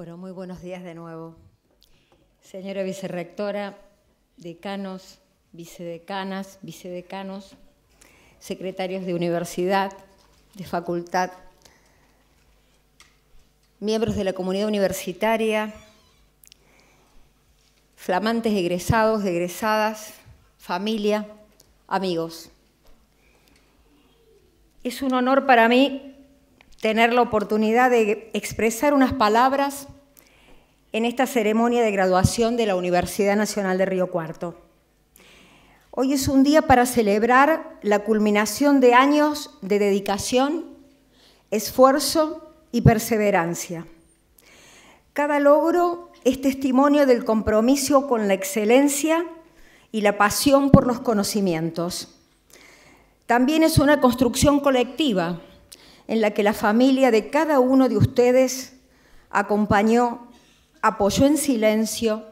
Bueno, muy buenos días de nuevo. Señora vicerrectora, decanos, vicedecanas, vicedecanos, secretarios de universidad, de facultad, miembros de la comunidad universitaria, flamantes egresados, egresadas, familia, amigos. Es un honor para mí tener la oportunidad de expresar unas palabras en esta ceremonia de graduación de la Universidad Nacional de Río Cuarto. Hoy es un día para celebrar la culminación de años de dedicación, esfuerzo y perseverancia. Cada logro es testimonio del compromiso con la excelencia y la pasión por los conocimientos. También es una construcción colectiva en la que la familia de cada uno de ustedes acompañó, apoyó en silencio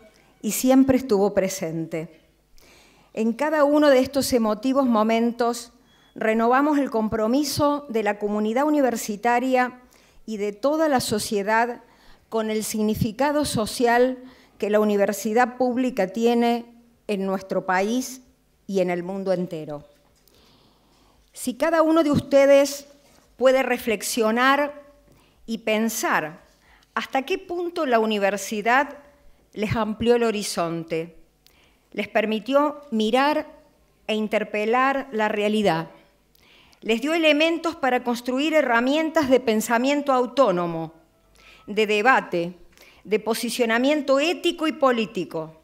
y siempre estuvo presente. En cada uno de estos emotivos momentos renovamos el compromiso de la comunidad universitaria y de toda la sociedad con el significado social que la universidad pública tiene en nuestro país y en el mundo entero. Si cada uno de ustedes puede reflexionar y pensar hasta qué punto la universidad les amplió el horizonte, les permitió mirar e interpelar la realidad, les dio elementos para construir herramientas de pensamiento autónomo, de debate, de posicionamiento ético y político,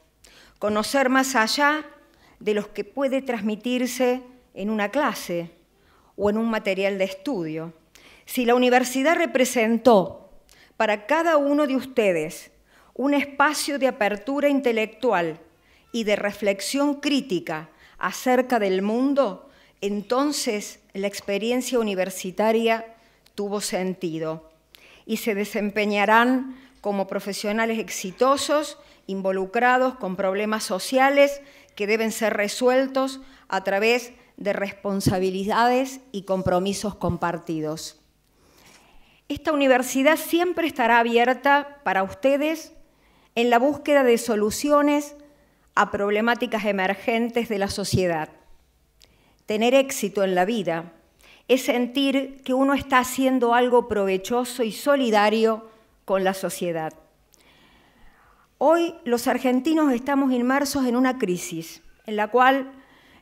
conocer más allá de los que puede transmitirse en una clase o en un material de estudio. Si la universidad representó para cada uno de ustedes un espacio de apertura intelectual y de reflexión crítica acerca del mundo, entonces la experiencia universitaria tuvo sentido y se desempeñarán como profesionales exitosos, involucrados con problemas sociales que deben ser resueltos a través de de responsabilidades y compromisos compartidos. Esta universidad siempre estará abierta para ustedes en la búsqueda de soluciones a problemáticas emergentes de la sociedad. Tener éxito en la vida es sentir que uno está haciendo algo provechoso y solidario con la sociedad. Hoy los argentinos estamos inmersos en una crisis en la cual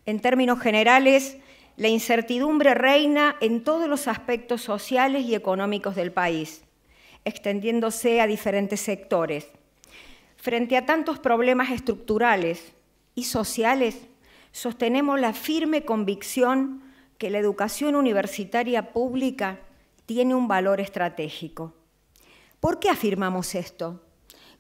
en términos generales, la incertidumbre reina en todos los aspectos sociales y económicos del país, extendiéndose a diferentes sectores. Frente a tantos problemas estructurales y sociales, sostenemos la firme convicción que la educación universitaria pública tiene un valor estratégico. ¿Por qué afirmamos esto?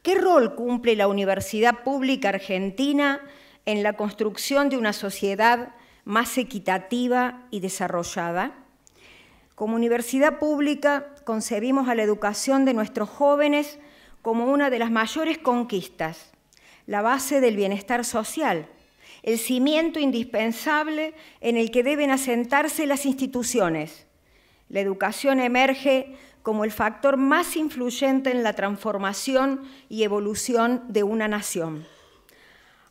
¿Qué rol cumple la Universidad Pública Argentina en la construcción de una sociedad más equitativa y desarrollada. Como universidad pública concebimos a la educación de nuestros jóvenes como una de las mayores conquistas, la base del bienestar social, el cimiento indispensable en el que deben asentarse las instituciones. La educación emerge como el factor más influyente en la transformación y evolución de una nación.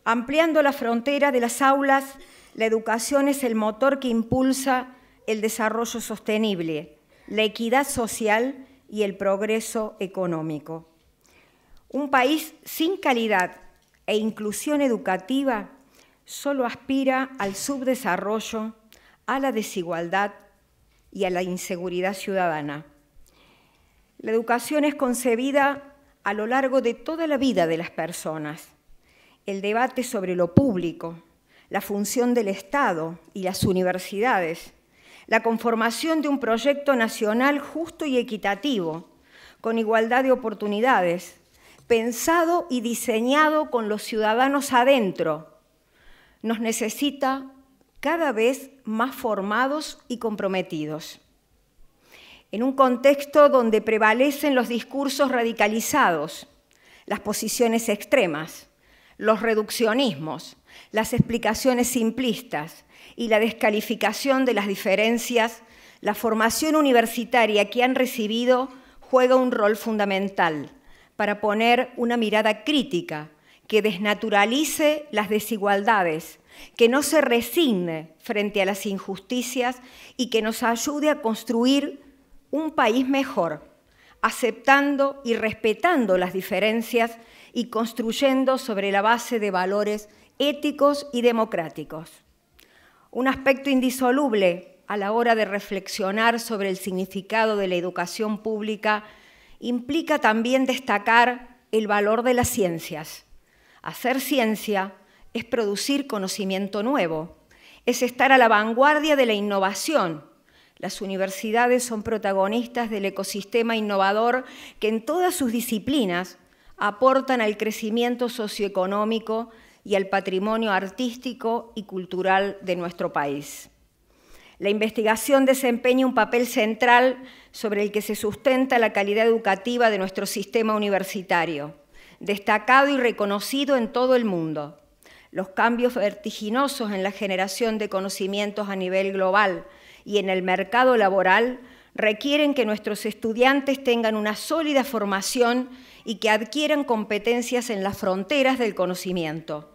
Ampliando la frontera de las aulas, la educación es el motor que impulsa el desarrollo sostenible, la equidad social y el progreso económico. Un país sin calidad e inclusión educativa solo aspira al subdesarrollo, a la desigualdad y a la inseguridad ciudadana. La educación es concebida a lo largo de toda la vida de las personas el debate sobre lo público, la función del Estado y las universidades, la conformación de un proyecto nacional justo y equitativo, con igualdad de oportunidades, pensado y diseñado con los ciudadanos adentro, nos necesita cada vez más formados y comprometidos. En un contexto donde prevalecen los discursos radicalizados, las posiciones extremas, los reduccionismos, las explicaciones simplistas y la descalificación de las diferencias, la formación universitaria que han recibido juega un rol fundamental para poner una mirada crítica que desnaturalice las desigualdades, que no se resigne frente a las injusticias y que nos ayude a construir un país mejor aceptando y respetando las diferencias y construyendo sobre la base de valores éticos y democráticos. Un aspecto indisoluble a la hora de reflexionar sobre el significado de la educación pública implica también destacar el valor de las ciencias. Hacer ciencia es producir conocimiento nuevo, es estar a la vanguardia de la innovación las universidades son protagonistas del ecosistema innovador que en todas sus disciplinas aportan al crecimiento socioeconómico y al patrimonio artístico y cultural de nuestro país. La investigación desempeña un papel central sobre el que se sustenta la calidad educativa de nuestro sistema universitario, destacado y reconocido en todo el mundo. Los cambios vertiginosos en la generación de conocimientos a nivel global, y en el mercado laboral requieren que nuestros estudiantes tengan una sólida formación y que adquieran competencias en las fronteras del conocimiento.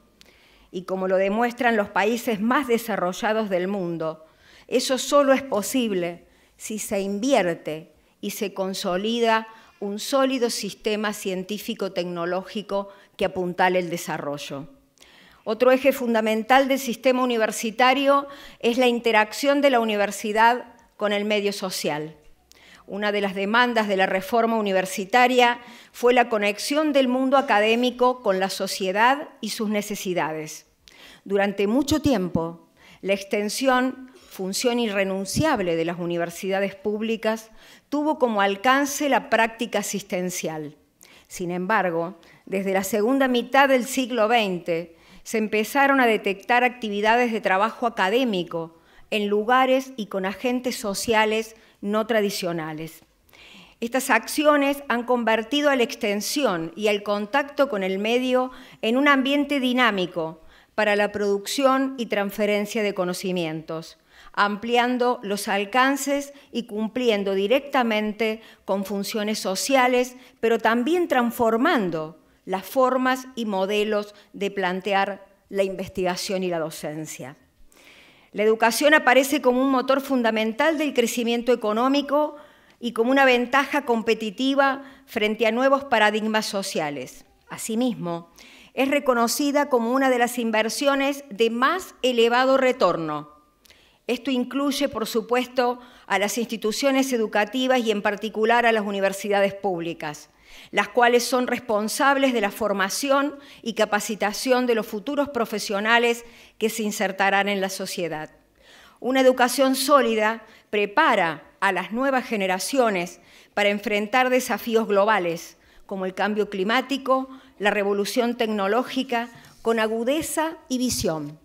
Y como lo demuestran los países más desarrollados del mundo, eso solo es posible si se invierte y se consolida un sólido sistema científico-tecnológico que apuntale el desarrollo. Otro eje fundamental del sistema universitario es la interacción de la universidad con el medio social. Una de las demandas de la reforma universitaria fue la conexión del mundo académico con la sociedad y sus necesidades. Durante mucho tiempo, la extensión, función irrenunciable de las universidades públicas, tuvo como alcance la práctica asistencial. Sin embargo, desde la segunda mitad del siglo XX, se empezaron a detectar actividades de trabajo académico en lugares y con agentes sociales no tradicionales. Estas acciones han convertido a la extensión y al contacto con el medio en un ambiente dinámico para la producción y transferencia de conocimientos, ampliando los alcances y cumpliendo directamente con funciones sociales, pero también transformando las formas y modelos de plantear la investigación y la docencia. La educación aparece como un motor fundamental del crecimiento económico y como una ventaja competitiva frente a nuevos paradigmas sociales. Asimismo, es reconocida como una de las inversiones de más elevado retorno. Esto incluye, por supuesto, a las instituciones educativas y en particular a las universidades públicas las cuales son responsables de la formación y capacitación de los futuros profesionales que se insertarán en la sociedad. Una educación sólida prepara a las nuevas generaciones para enfrentar desafíos globales, como el cambio climático, la revolución tecnológica, con agudeza y visión.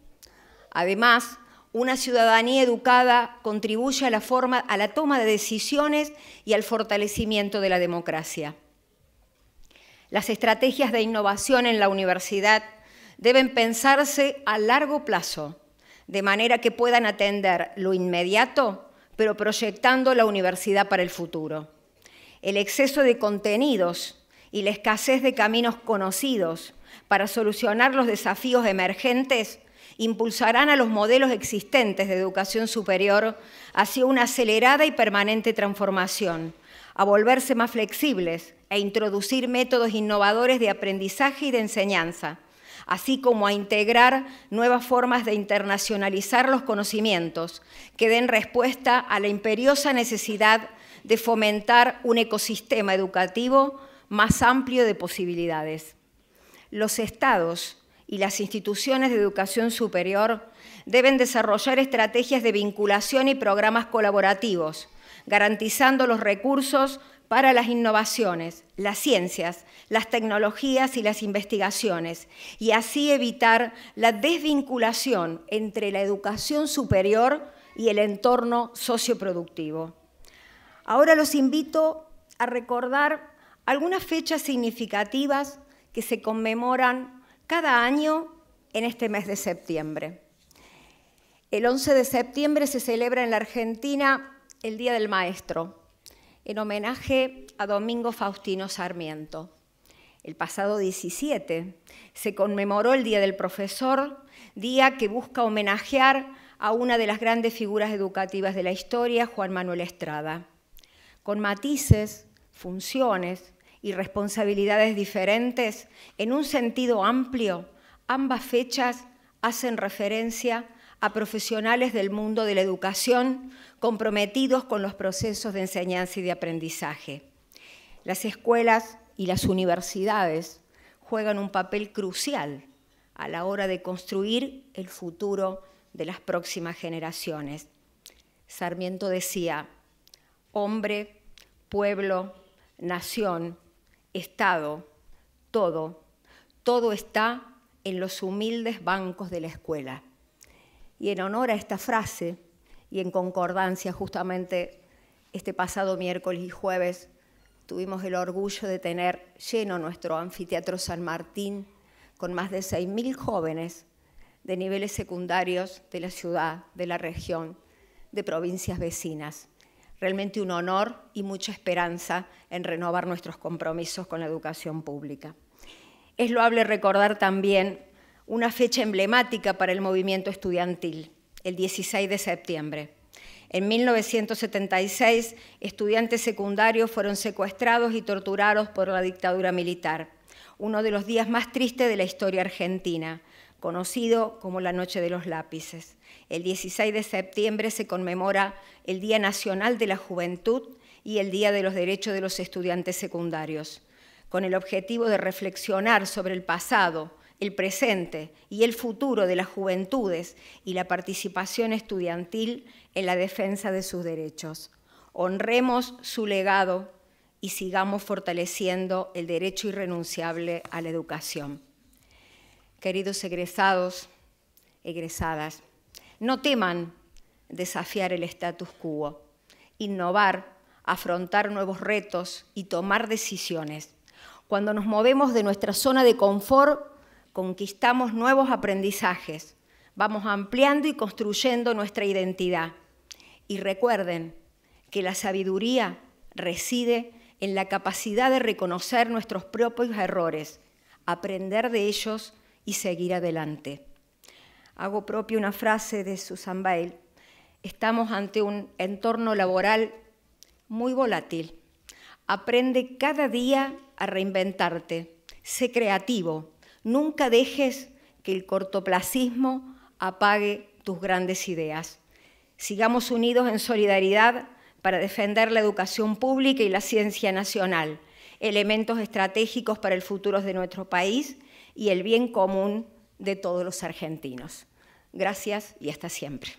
Además, una ciudadanía educada contribuye a la, toma de decisiones y al fortalecimiento de la democracia. Las estrategias de innovación en la universidad deben pensarse a largo plazo, de manera que puedan atender lo inmediato, pero proyectando la universidad para el futuro. El exceso de contenidos y la escasez de caminos conocidos para solucionar los desafíos emergentes impulsarán a los modelos existentes de educación superior hacia una acelerada y permanente transformación, a volverse más flexibles, e introducir métodos innovadores de aprendizaje y de enseñanza, así como a integrar nuevas formas de internacionalizar los conocimientos que den respuesta a la imperiosa necesidad de fomentar un ecosistema educativo más amplio de posibilidades. Los estados y las instituciones de educación superior deben desarrollar estrategias de vinculación y programas colaborativos, garantizando los recursos para las innovaciones, las ciencias, las tecnologías y las investigaciones, y así evitar la desvinculación entre la educación superior y el entorno socioproductivo. Ahora los invito a recordar algunas fechas significativas que se conmemoran cada año en este mes de septiembre. El 11 de septiembre se celebra en la Argentina el Día del Maestro, en homenaje a Domingo Faustino Sarmiento. El pasado 17 se conmemoró el Día del Profesor, día que busca homenajear a una de las grandes figuras educativas de la historia, Juan Manuel Estrada, con matices, funciones y responsabilidades diferentes, en un sentido amplio, ambas fechas hacen referencia a profesionales del mundo de la educación comprometidos con los procesos de enseñanza y de aprendizaje. Las escuelas y las universidades juegan un papel crucial a la hora de construir el futuro de las próximas generaciones. Sarmiento decía, hombre, pueblo, nación, Estado, todo, todo está en los humildes bancos de la escuela. Y en honor a esta frase y en concordancia justamente este pasado miércoles y jueves tuvimos el orgullo de tener lleno nuestro anfiteatro San Martín con más de 6.000 jóvenes de niveles secundarios de la ciudad, de la región, de provincias vecinas. Realmente un honor y mucha esperanza en renovar nuestros compromisos con la educación pública. Es loable recordar también una fecha emblemática para el movimiento estudiantil, el 16 de septiembre. En 1976, estudiantes secundarios fueron secuestrados y torturados por la dictadura militar, uno de los días más tristes de la historia argentina, conocido como la Noche de los Lápices. El 16 de septiembre se conmemora el Día Nacional de la Juventud y el Día de los Derechos de los Estudiantes Secundarios, con el objetivo de reflexionar sobre el pasado, el presente y el futuro de las juventudes y la participación estudiantil en la defensa de sus derechos. Honremos su legado y sigamos fortaleciendo el derecho irrenunciable a la educación. Queridos egresados, egresadas, no teman desafiar el status quo, innovar, afrontar nuevos retos y tomar decisiones. Cuando nos movemos de nuestra zona de confort, conquistamos nuevos aprendizajes, vamos ampliando y construyendo nuestra identidad. Y recuerden que la sabiduría reside en la capacidad de reconocer nuestros propios errores, aprender de ellos y seguir adelante. Hago propia una frase de Susan Bale. Estamos ante un entorno laboral muy volátil. Aprende cada día a reinventarte. Sé creativo, Nunca dejes que el cortoplacismo apague tus grandes ideas. Sigamos unidos en solidaridad para defender la educación pública y la ciencia nacional, elementos estratégicos para el futuro de nuestro país y el bien común de todos los argentinos. Gracias y hasta siempre.